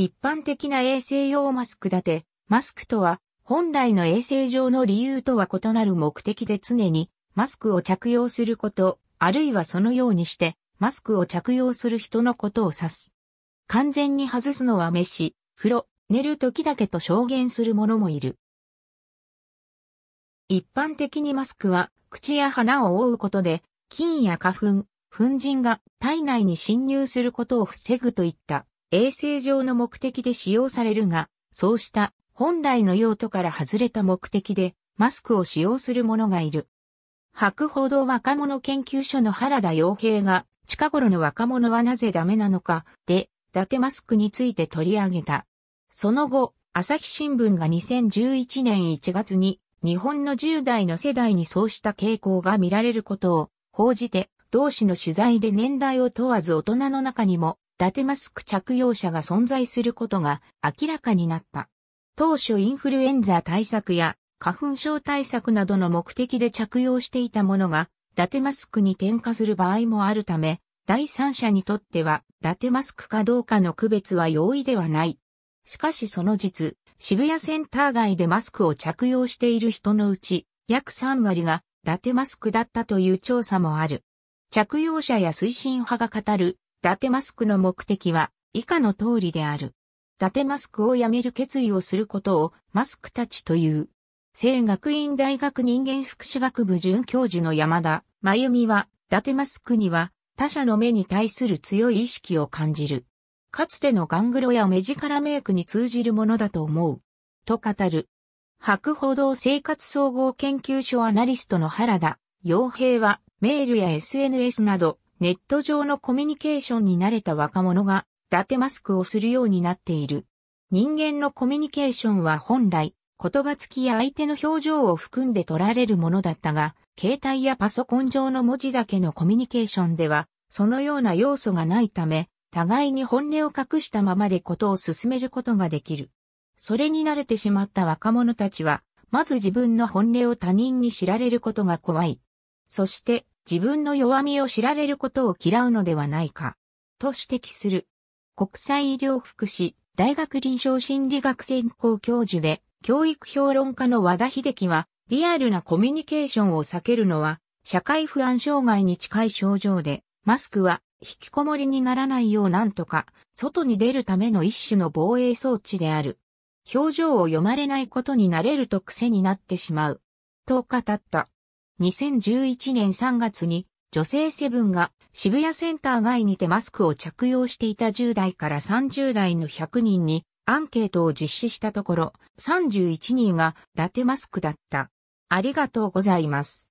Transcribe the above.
一般的な衛生用マスクだて、マスクとは、本来の衛生上の理由とは異なる目的で常に、マスクを着用すること、あるいはそのようにして、マスクを着用する人のことを指す。完全に外すのは飯、風呂、寝る時だけと証言する者もいる。一般的にマスクは、口や鼻を覆うことで、菌や花粉、粉塵が体内に侵入することを防ぐといった衛生上の目的で使用されるが、そうした本来の用途から外れた目的でマスクを使用する者がいる。博報堂若者研究所の原田洋平が近頃の若者はなぜダメなのかで、伊達マスクについて取り上げた。その後、朝日新聞が2011年1月に日本の10代の世代にそうした傾向が見られることを報じて、同志の取材で年代を問わず大人の中にも達マスク着用者が存在することが明らかになった。当初インフルエンザ対策や花粉症対策などの目的で着用していたものが、伊達マスクに転化する場合もあるため、第三者にとっては、伊達マスクかどうかの区別は容易ではない。しかしその実、渋谷センター街でマスクを着用している人のうち、約3割が伊達マスクだったという調査もある。着用者や推進派が語る伊達マスクの目的は以下の通りである。伊達マスクをやめる決意をすることをマスクたちという。聖学院大学人間福祉学部准教授の山田真由美は、伊達マスクには他者の目に対する強い意識を感じる。かつてのガングロや目力メイクに通じるものだと思う。と語る。白報道生活総合研究所アナリストの原田、洋平は、メールや SNS など、ネット上のコミュニケーションに慣れた若者が、伊てマスクをするようになっている。人間のコミュニケーションは本来、言葉付きや相手の表情を含んで取られるものだったが、携帯やパソコン上の文字だけのコミュニケーションでは、そのような要素がないため、互いに本音を隠したままでことを進めることができる。それに慣れてしまった若者たちは、まず自分の本音を他人に知られることが怖い。そして、自分の弱みを知られることを嫌うのではないか、と指摘する。国際医療福祉、大学臨床心理学専攻教授で、教育評論家の和田秀樹は、リアルなコミュニケーションを避けるのは、社会不安障害に近い症状で、マスクは引きこもりにならないようなんとか、外に出るための一種の防衛装置である。表情を読まれないことになれると癖になってしまう。と語った。2011年3月に女性セブンが渋谷センター外にてマスクを着用していた10代から30代の100人にアンケートを実施したところ31人が伊達マスクだった。ありがとうございます。